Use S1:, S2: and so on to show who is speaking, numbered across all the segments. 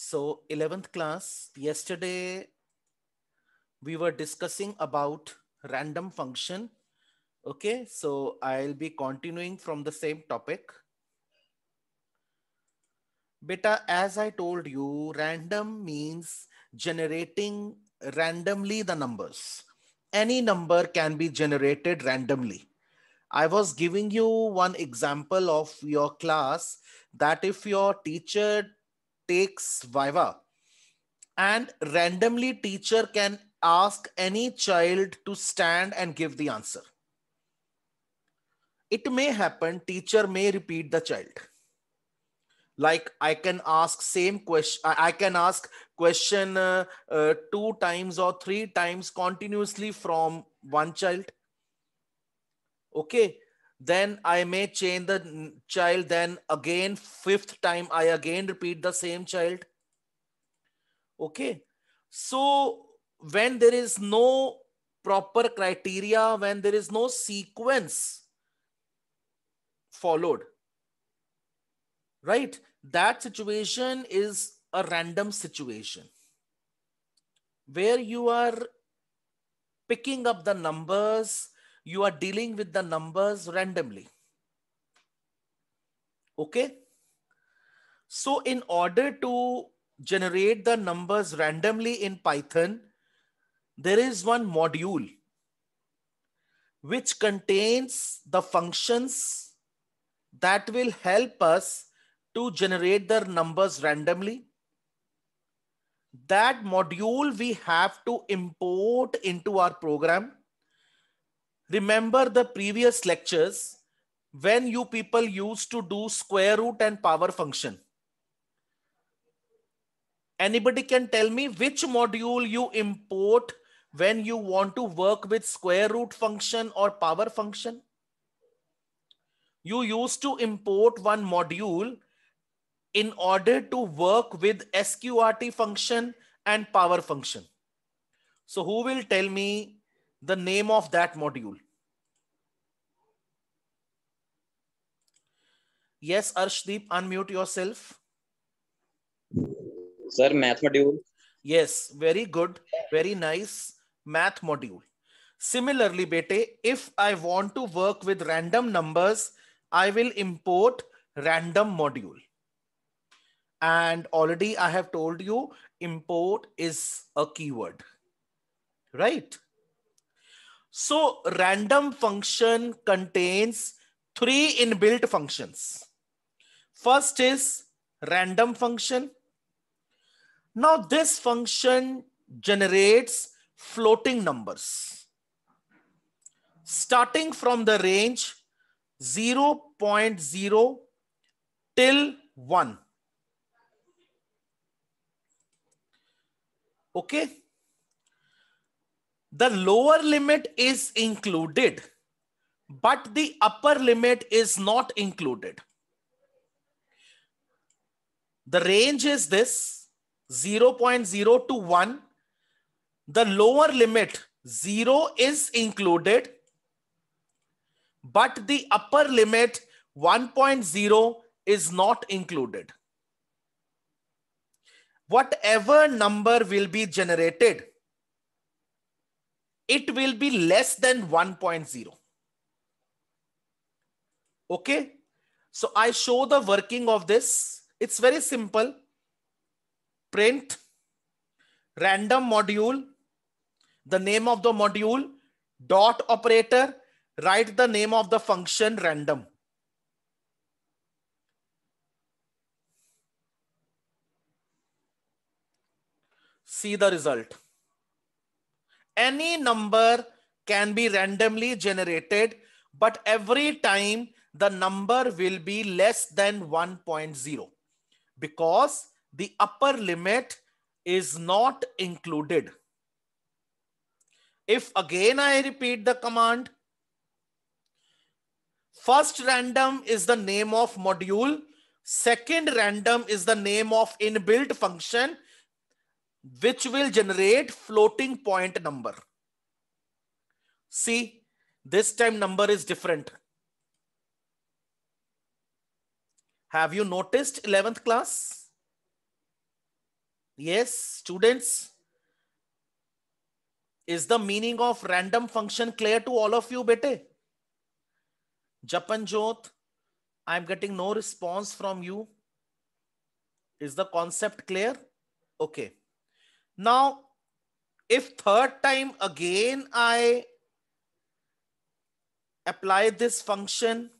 S1: So 11th class, yesterday we were discussing about random function. Okay, so I'll be continuing from the same topic. Beta, as I told you, random means generating randomly the numbers. Any number can be generated randomly. I was giving you one example of your class that if your teacher takes Viva. And randomly teacher can ask any child to stand and give the answer. It may happen, teacher may repeat the child. Like I can ask same question, I can ask question uh, uh, two times or three times continuously from one child. Okay, then I may change the child. Then again, fifth time, I again repeat the same child. Okay. So when there is no proper criteria, when there is no sequence followed, right? That situation is a random situation where you are picking up the numbers you are dealing with the numbers randomly. Okay. So in order to generate the numbers randomly in Python, there is one module which contains the functions that will help us to generate the numbers randomly. That module we have to import into our program remember the previous lectures when you people used to do square root and power function. Anybody can tell me which module you import when you want to work with square root function or power function? You used to import one module in order to work with SQRT function and power function. So who will tell me the name of that module. Yes, Arshdeep, unmute yourself. Sir, math module. Yes, very good. Very nice. Math module. Similarly, Bete, if I want to work with random numbers, I will import random module. And already I have told you import is a keyword, right? So random function contains three inbuilt functions. First is random function. Now this function generates floating numbers. Starting from the range 0, 0.0 till 1. Okay the lower limit is included, but the upper limit is not included. The range is this 0 0.0 to 1. The lower limit 0 is included, but the upper limit 1.0 is not included. Whatever number will be generated it will be less than 1.0. Okay. So I show the working of this. It's very simple. Print random module, the name of the module, dot operator, write the name of the function random. See the result any number can be randomly generated, but every time the number will be less than 1.0 because the upper limit is not included. If again I repeat the command, first random is the name of module, second random is the name of inbuilt function, which will generate floating point number. See, this time number is different. Have you noticed 11th class? Yes, students. Is the meaning of random function clear to all of you, bete? Japan I'm getting no response from you. Is the concept clear? Okay. Now, if third time again I apply this function,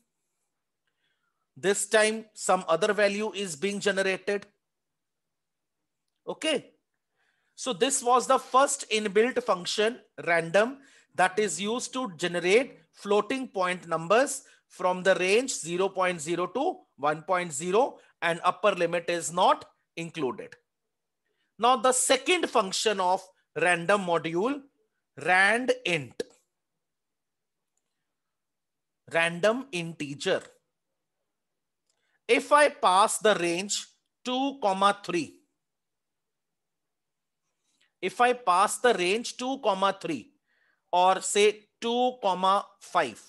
S1: this time some other value is being generated. Okay. So this was the first inbuilt function random that is used to generate floating point numbers from the range 0.0 to 1.0 and upper limit is not included. Now the second function of random module, rand int. Random integer. If I pass the range 2 comma 3, if I pass the range 2 comma 3 or say 2 comma 5,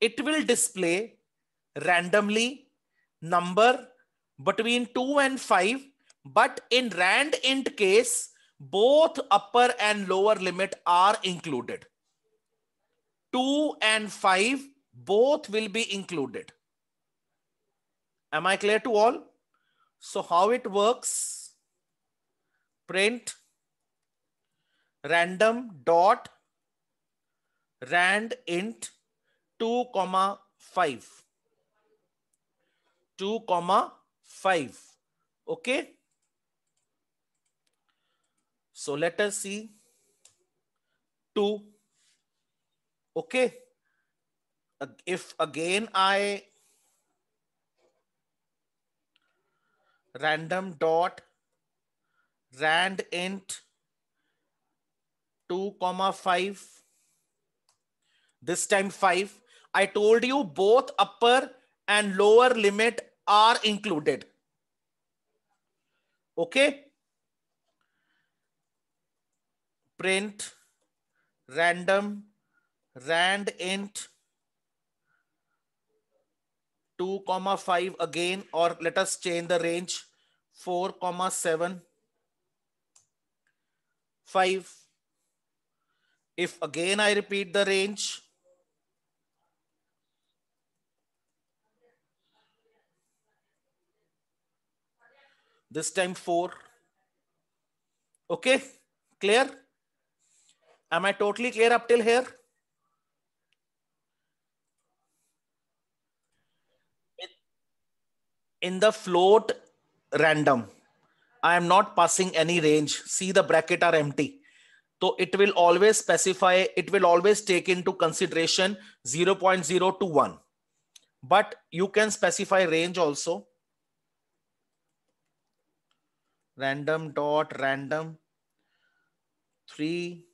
S1: it will display randomly number between 2 and 5 but in RAND int case, both upper and lower limit are included. 2 and 5, both will be included. Am I clear to all? So how it works? Print random dot rand int 2 comma 5 2 comma 5 okay so let us see two. Okay. If again I random dot rand int 2 comma 5 this time 5 i told you both upper and lower limit are included okay print, random, rand int, 2 comma 5 again, or let us change the range 4 comma 7, 5. If again I repeat the range, this time 4 okay clear Am I totally clear up till here? In the float random, I am not passing any range. See the bracket are empty. So it will always specify, it will always take into consideration 0 to 1. But you can specify range also. Random dot random 3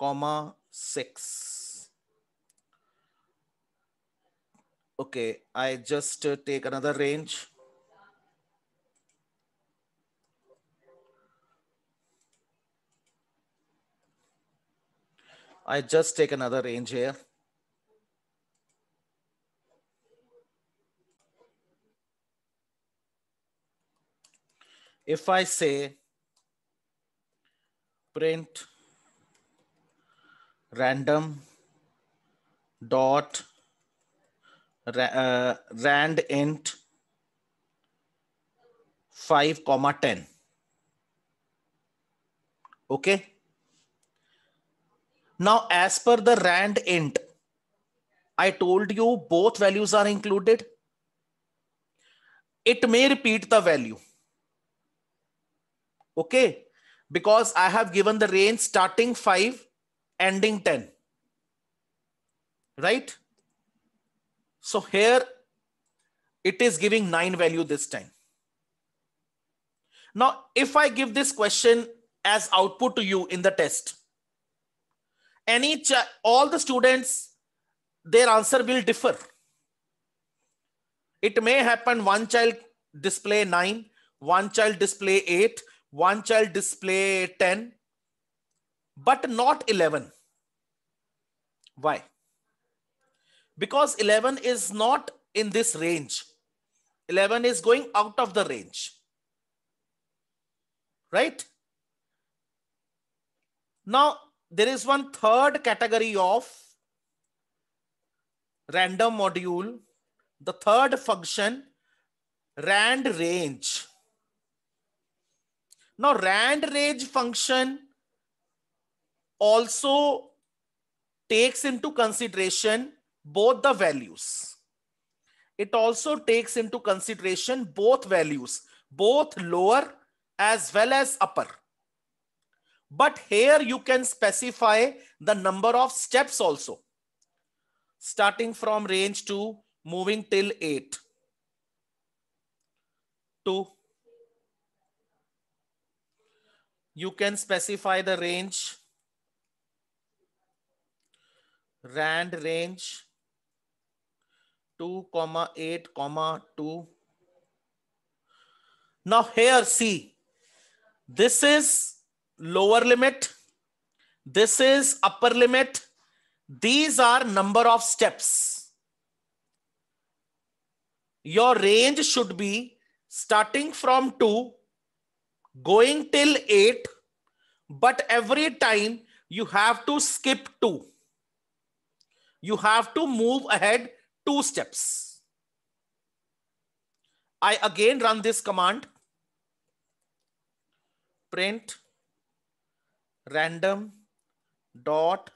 S1: comma 6. Okay, I just uh, take another range. I just take another range here. If I say print random dot uh, rand int 5 comma 10 okay now as per the rand int i told you both values are included it may repeat the value okay because i have given the range starting 5 ending 10. Right? So here it is giving 9 value this time. Now, if I give this question as output to you in the test, any all the students, their answer will differ. It may happen one child display 9, one child display 8, one child display 10, but not 11. Why? Because 11 is not in this range. 11 is going out of the range. Right? Now, there is one third category of random module. The third function, rand range. Now, rand range function also takes into consideration both the values. It also takes into consideration both values, both lower as well as upper. But here you can specify the number of steps also. Starting from range 2, moving till 8. 2. You can specify the range rand range 2 comma 8 comma 2 now here see this is lower limit this is upper limit these are number of steps your range should be starting from 2 going till 8 but every time you have to skip 2 you have to move ahead two steps. I again run this command print random dot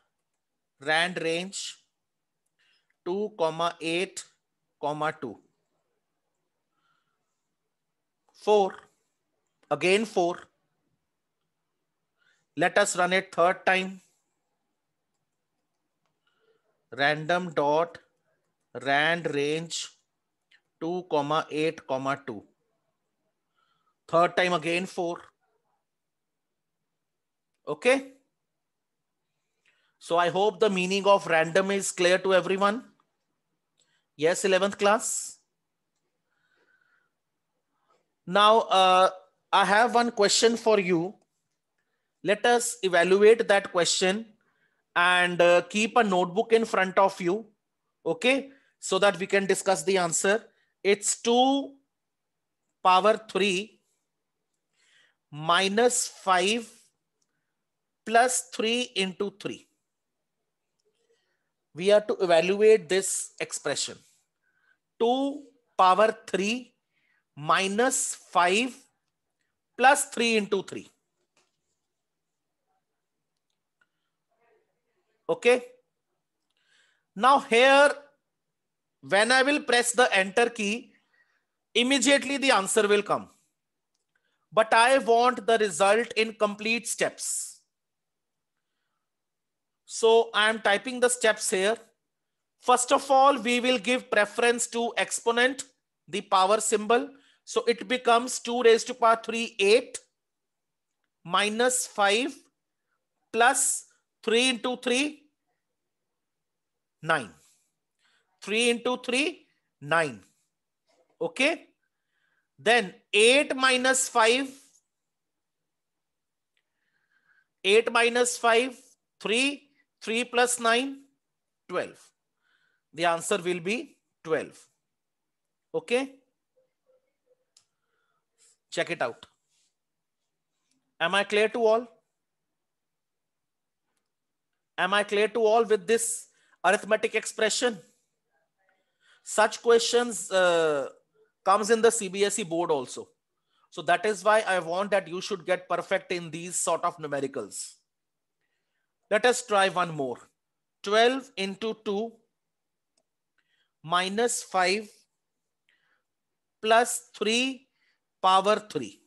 S1: rand range 2 comma 8 comma 2 4 again 4 let us run it third time random dot rand range 2 comma 8 comma 2 third time again 4 okay so i hope the meaning of random is clear to everyone yes 11th class now uh, i have one question for you let us evaluate that question and uh, keep a notebook in front of you. Okay. So that we can discuss the answer. It's 2 power 3 minus 5 plus 3 into 3. We are to evaluate this expression. 2 power 3 minus 5 plus 3 into 3. Okay. Now here, when I will press the enter key, immediately the answer will come. But I want the result in complete steps. So I am typing the steps here. First of all, we will give preference to exponent, the power symbol. So it becomes 2 raised to power 3, 8 minus 5 plus 3 into 3, 9. 3 into 3, 9. Okay. Then 8 minus 5. 8 minus 5, 3. 3 plus 9, 12. The answer will be 12. Okay. Check it out. Am I clear to all? Am I clear to all with this arithmetic expression? Such questions uh, comes in the CBSE board also. So that is why I want that you should get perfect in these sort of numericals. Let us try one more. 12 into 2 minus 5 plus 3 power 3.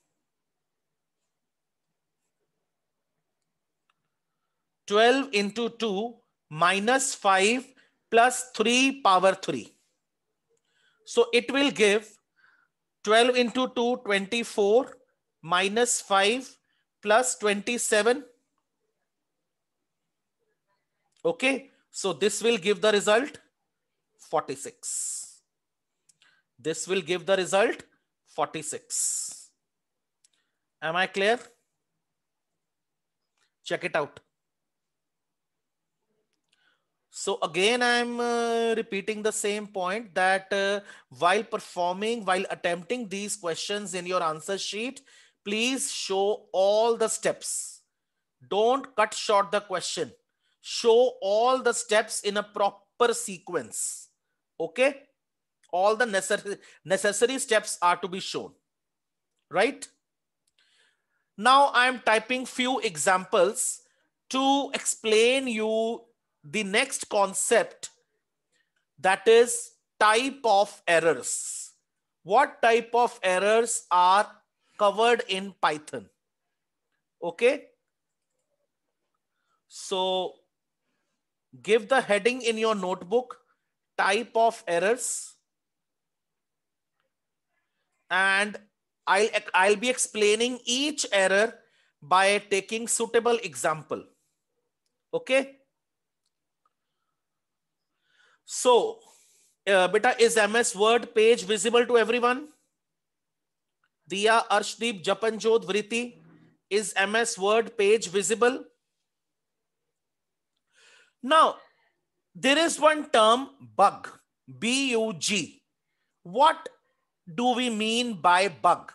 S1: 12 into 2 minus 5 plus 3 power 3. So it will give 12 into 2, 24 minus 5 plus 27. Okay, so this will give the result 46. This will give the result 46. Am I clear? Check it out. So again, I'm uh, repeating the same point that uh, while performing, while attempting these questions in your answer sheet, please show all the steps. Don't cut short the question. Show all the steps in a proper sequence. Okay? All the necessary, necessary steps are to be shown. Right? Now I'm typing few examples to explain you the next concept that is type of errors. What type of errors are covered in Python? Okay. So give the heading in your notebook type of errors and I'll, I'll be explaining each error by taking suitable example. Okay. So, uh, beta, is MS Word page visible to everyone? Diya, Arshdeep, Japanjot, Vriti, is MS Word page visible? Now, there is one term bug, B-U-G. What do we mean by bug?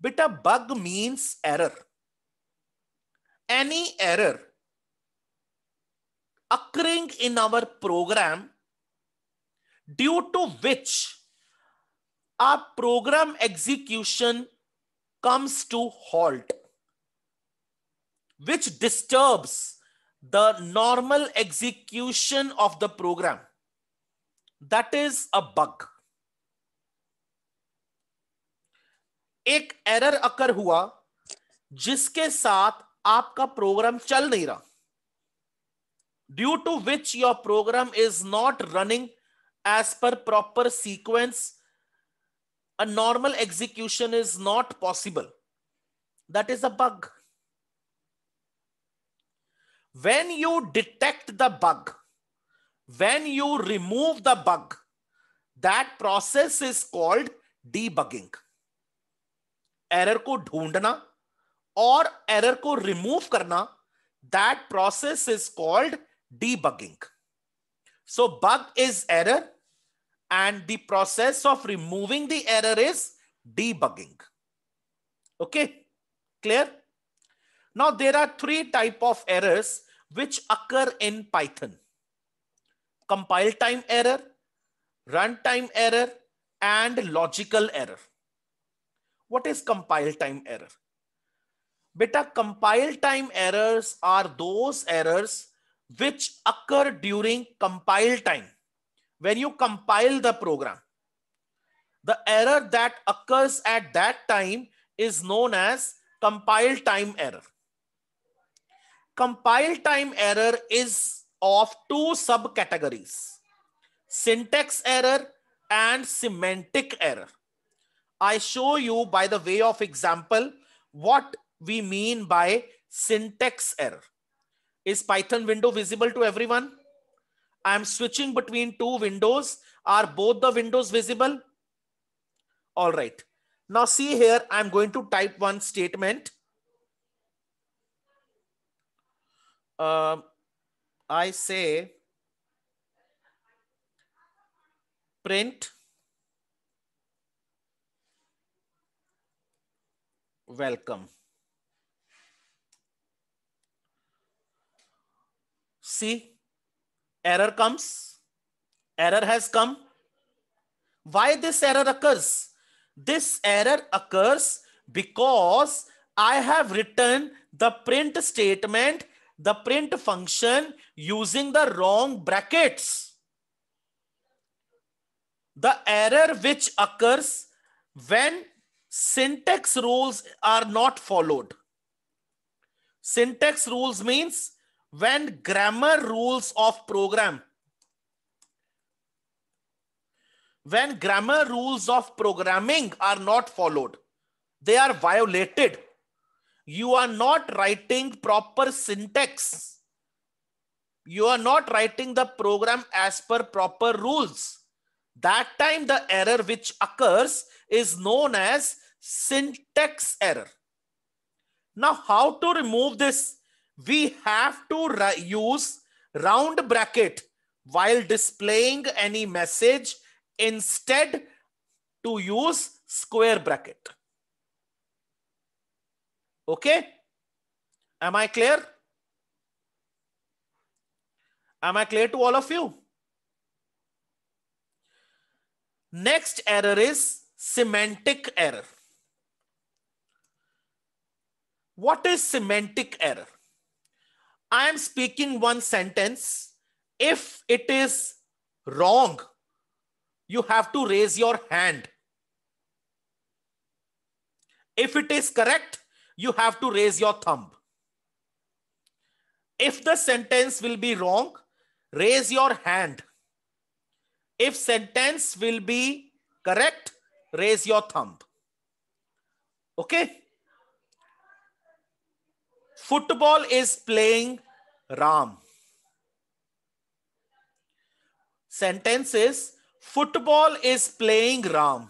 S1: Beta, bug means error. Any error occurring in our program due to which a program execution comes to halt which disturbs the normal execution of the program that is a bug एक error occur हुआ जिसके साथ आपका program चल नहीं रहा due to which your program is not running as per proper sequence, a normal execution is not possible. That is a bug. When you detect the bug, when you remove the bug, that process is called debugging. Error को ढूंढना और error को remove करना, that process is called debugging. So bug is error, and the process of removing the error is debugging. Okay, clear? Now there are three type of errors which occur in Python. Compile time error, runtime error, and logical error. What is compile time error? Beta compile time errors are those errors which occur during compile time when you compile the program. The error that occurs at that time is known as compile time error. Compile time error is of two subcategories, syntax error and semantic error. I show you by the way of example what we mean by syntax error. Is Python window visible to everyone? I'm switching between two windows. Are both the windows visible? All right. Now see here, I'm going to type one statement. Um, I say print welcome. See, error comes, error has come. Why this error occurs? This error occurs because I have written the print statement, the print function using the wrong brackets. The error which occurs when syntax rules are not followed. Syntax rules means when grammar rules of program when grammar rules of programming are not followed they are violated you are not writing proper syntax you are not writing the program as per proper rules that time the error which occurs is known as syntax error now how to remove this we have to use round bracket while displaying any message instead to use square bracket. Okay. Am I clear? Am I clear to all of you? Next error is semantic error. What is semantic error? I am speaking one sentence. If it is wrong, you have to raise your hand. If it is correct, you have to raise your thumb. If the sentence will be wrong, raise your hand. If sentence will be correct, raise your thumb. Okay? Football is playing Ram. Sentence is football is playing Ram.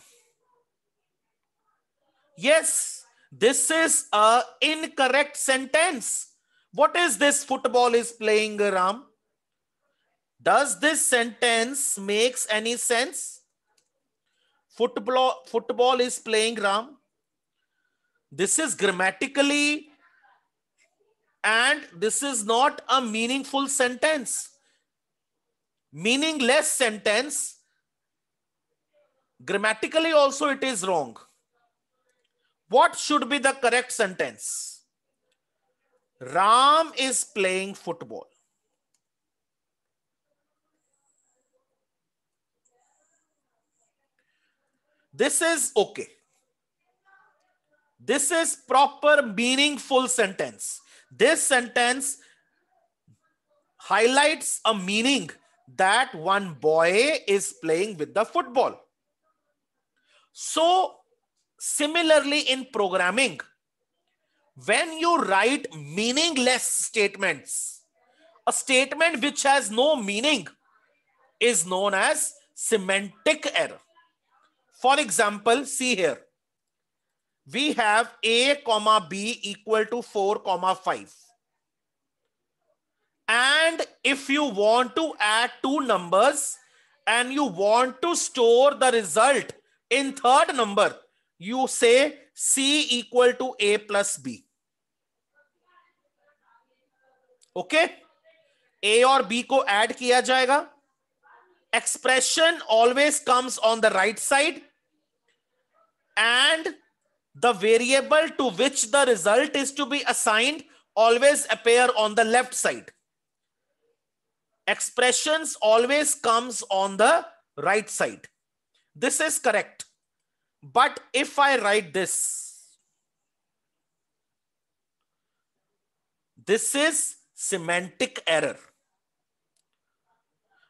S1: Yes, this is a incorrect sentence. What is this football is playing Ram? Does this sentence makes any sense? Football, football is playing Ram. This is grammatically and this is not a meaningful sentence. Meaningless sentence. Grammatically also it is wrong. What should be the correct sentence? Ram is playing football. This is okay. This is proper meaningful sentence this sentence highlights a meaning that one boy is playing with the football. So, similarly, in programming, when you write meaningless statements, a statement which has no meaning is known as semantic error. For example, see here we have a comma b equal to 4 comma 5 and if you want to add two numbers and you want to store the result in third number you say c equal to a plus b okay a or b ko add kiya jayega expression always comes on the right side and the variable to which the result is to be assigned always appear on the left side. Expressions always comes on the right side. This is correct. But if I write this, this is semantic error.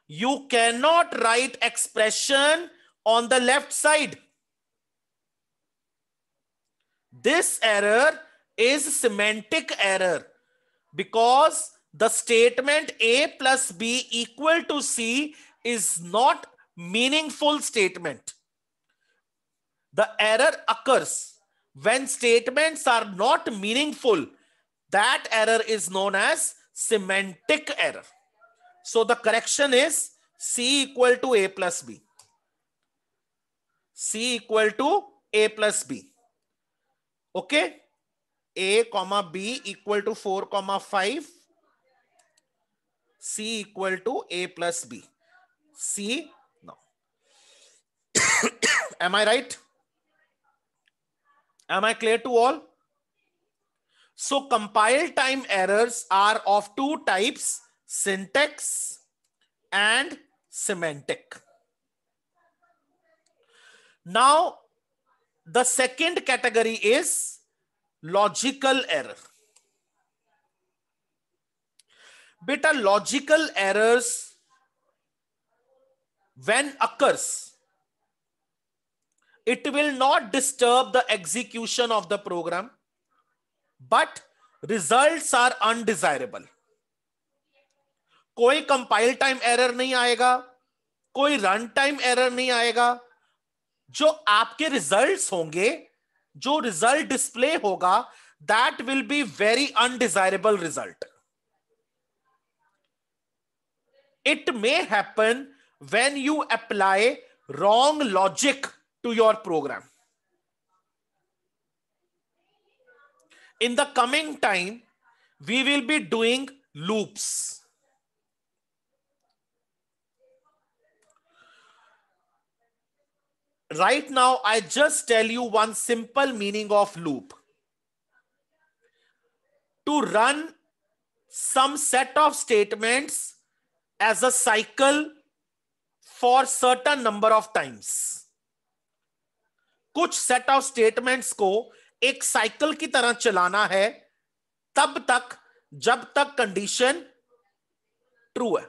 S1: You cannot write expression on the left side this error is semantic error because the statement A plus B equal to C is not meaningful statement. The error occurs when statements are not meaningful. That error is known as semantic error. So the correction is C equal to A plus B. C equal to A plus B. Okay. A comma B equal to 4 comma 5. C equal to A plus B. C, no. Am I right? Am I clear to all? So compile time errors are of two types, syntax and semantic. Now the second category is logical error. Beta logical errors when occurs, it will not disturb the execution of the program, but results are undesirable. कोई compile time error नहीं आएगा कोई run time error नहीं आएगा जो आपके result होंगे जो रिजल्ट डिस्प्ले होगा that will be very undesirable result it may happen when you apply wrong logic to your program in the coming time we will be doing loops right now i just tell you one simple meaning of loop to run some set of statements as a cycle for certain number of times कुछ set of statements को एक cycle की तरह चलाना है तब तक जब तक कंडीशन ट्रू है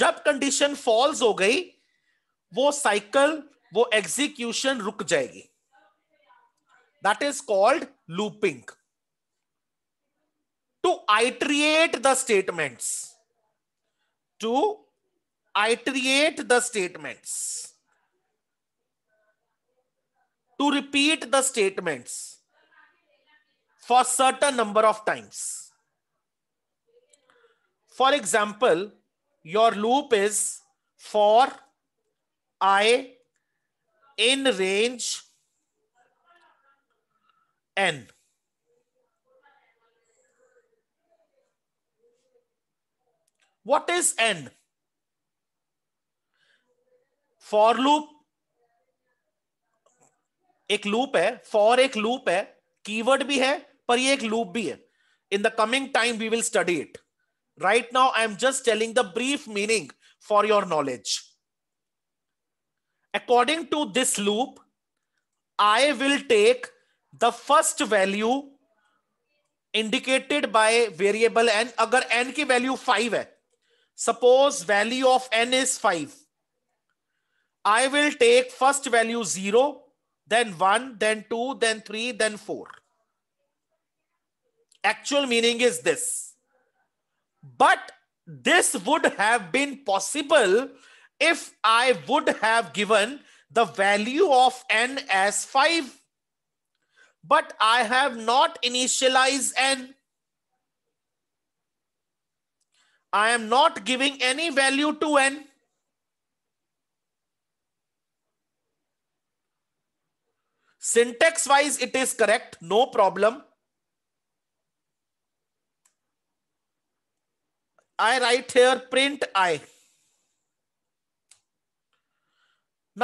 S1: जब कंडीशन फॉल्स हो गई वो साइकिल वो एग्जीक्यूशन रुक जाएगी that is called looping to iterate the statements to iterate the statements to repeat the statements for certain number of times for example your loop is for I in range n. What is n? For loop एक loop है for एक loop है keyword भी है पर ये एक loop भी है in the coming time we will study it right now I am just telling the brief meaning for your knowledge according to this loop, I will take the first value indicated by variable n. अगर n की value 5 है suppose value of n is 5. I will take first value 0, then 1, then 2, then 3, then 4. Actual meaning is this. But this would have been possible if I would have given the value of n as 5, but I have not initialized n. I am not giving any value to n. Syntax wise, it is correct. No problem. I write here print i.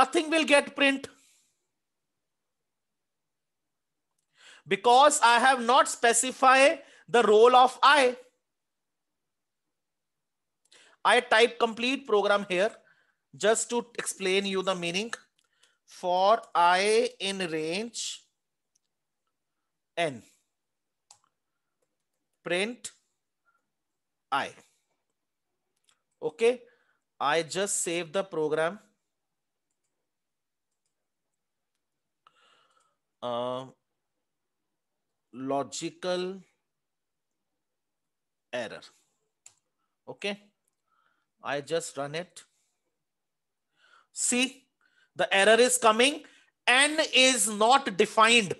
S1: nothing will get print because I have not specified the role of I. I type complete program here just to explain you the meaning for I in range N print I. Okay. I just save the program a logical error. Okay. I just run it. See, the error is coming. N is not defined.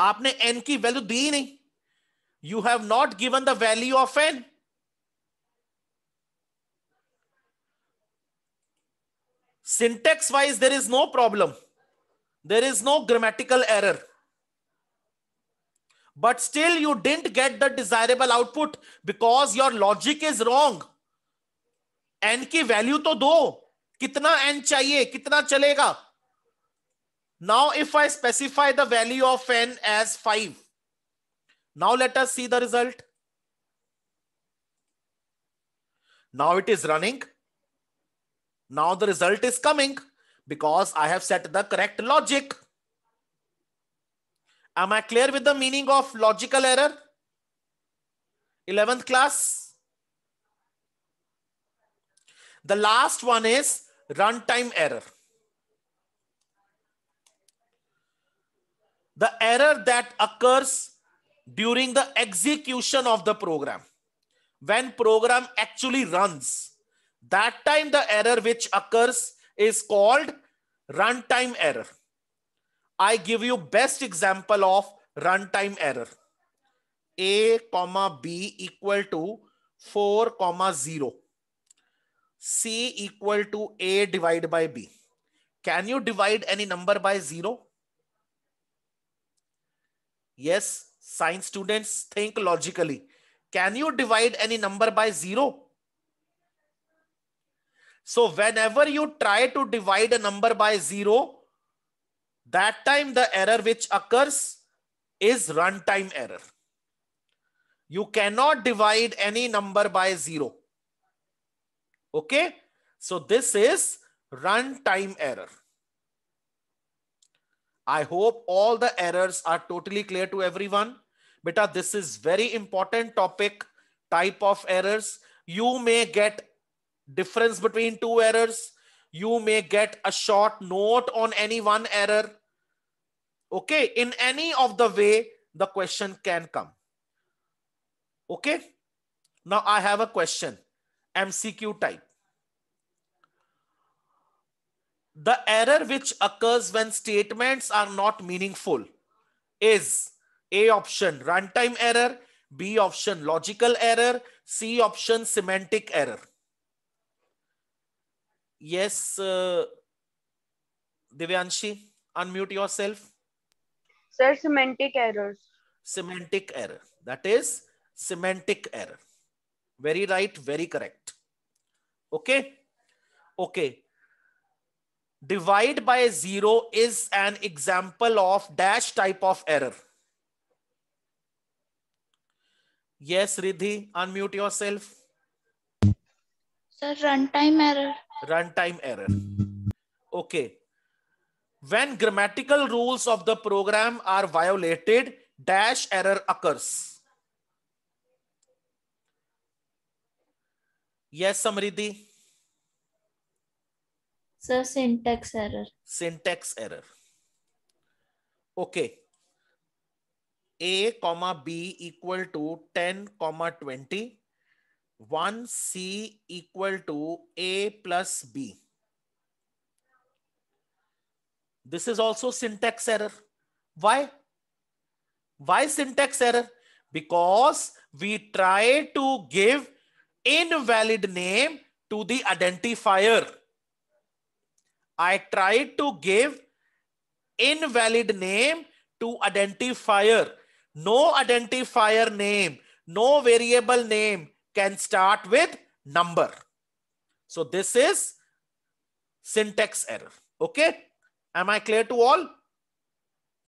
S1: आपने n की value दी ही नहीं you have not given the value of N syntax wise there is no problem there is no grammatical error but still you didn't get the desirable output because your logic is wrong N की value तो दो कितना N चाहिए कितना चलेगा now if I specify the value of N as five now let us see the result now it is running now the result is coming because I have set the correct logic. Am I clear with the meaning of logical error? 11th class. The last one is runtime error. The error that occurs during the execution of the program when program actually runs that time the error which occurs is called runtime error. I give you best example of runtime error. A comma B equal to 4 comma 0. C equal to A divided by B. Can you divide any number by 0? Yes, science students think logically. Can you divide any number by 0? So whenever you try to divide a number by zero, that time the error which occurs is runtime error. You cannot divide any number by zero. Okay. So this is runtime error. I hope all the errors are totally clear to everyone. Beta, this is very important topic, type of errors. You may get difference between two errors. You may get a short note on any one error. Okay, in any of the way, the question can come. Okay, now I have a question. MCQ type. The error which occurs when statements are not meaningful is A option runtime error, B option logical error, C option semantic error. Yes, uh, Divyanshi, unmute yourself. Sir, semantic errors. Semantic error. That is semantic error. Very right, very correct. Okay. Okay. Divide by zero is an example of dash type of error. Yes, Riddhi, unmute yourself. Sir, runtime error runtime error. Okay. When grammatical rules of the program are violated, dash error occurs. Yes, Samriddhi. Sir, syntax error. Syntax error. Okay. A comma B equal to 10 comma 20 1C equal to A plus B. This is also syntax error. Why? Why syntax error? Because we try to give invalid name to the identifier. I tried to give invalid name to identifier. No identifier name, no variable name, can start with number. So this is syntax error. Okay. Am I clear to all?